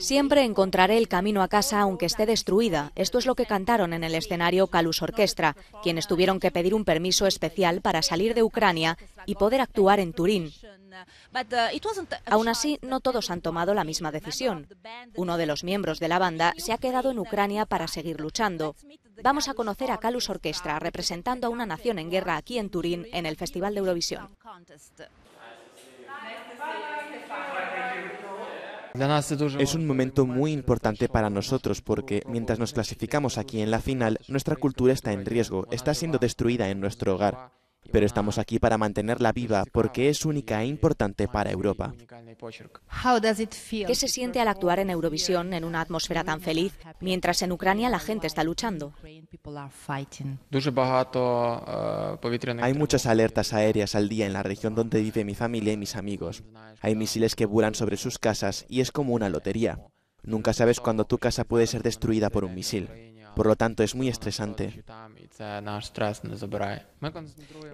Siempre encontraré el camino a casa aunque esté destruida. Esto es lo que cantaron en el escenario Calus Orquestra, quienes tuvieron que pedir un permiso especial para salir de Ucrania y poder actuar en Turín. Uh, Aún así, no todos han tomado la misma decisión. Uno de los miembros de la banda se ha quedado en Ucrania para seguir luchando. Vamos a conocer a Calus Orquestra representando a una nación en guerra aquí en Turín en el Festival de Eurovisión. Es un momento muy importante para nosotros porque mientras nos clasificamos aquí en la final, nuestra cultura está en riesgo, está siendo destruida en nuestro hogar pero estamos aquí para mantenerla viva porque es única e importante para Europa. ¿Qué se siente al actuar en Eurovisión en una atmósfera tan feliz, mientras en Ucrania la gente está luchando? Hay muchas alertas aéreas al día en la región donde vive mi familia y mis amigos. Hay misiles que vuelan sobre sus casas y es como una lotería. Nunca sabes cuándo tu casa puede ser destruida por un misil. Por lo tanto, es muy estresante.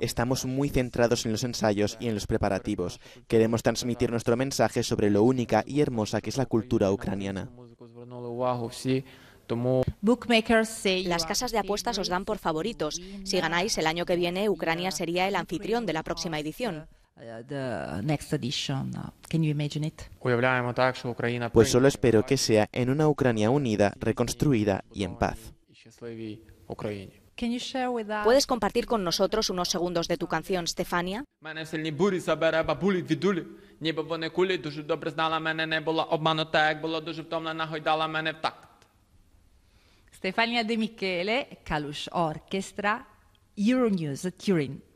Estamos muy centrados en los ensayos y en los preparativos. Queremos transmitir nuestro mensaje sobre lo única y hermosa que es la cultura ucraniana. Las casas de apuestas os dan por favoritos. Si ganáis el año que viene, Ucrania sería el anfitrión de la próxima edición. Uh, the next uh, Can you Pues solo espero que sea en una Ucrania unida, reconstruida y en paz. ¿Puedes compartir con nosotros unos segundos de tu canción, Stefania? Stefania De Michele, Kalush Orchestra, Euronews Turin.